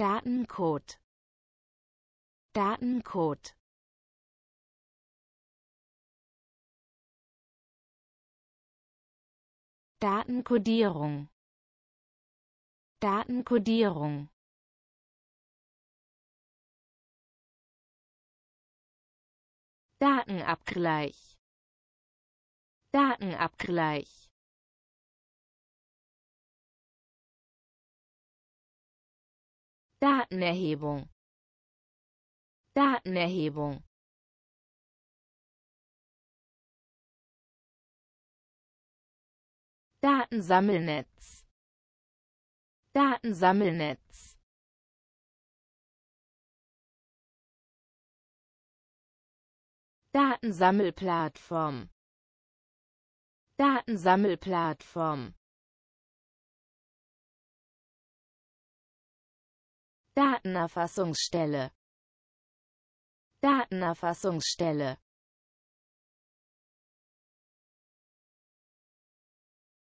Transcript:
Datencode Datencode Datenkodierung Datenkodierung Datenabgleich Datenabgleich Datenerhebung Datenerhebung Datensammelnetz Datensammelnetz Datensammelplattform Datensammelplattform Datenerfassungsstelle Datenerfassungsstelle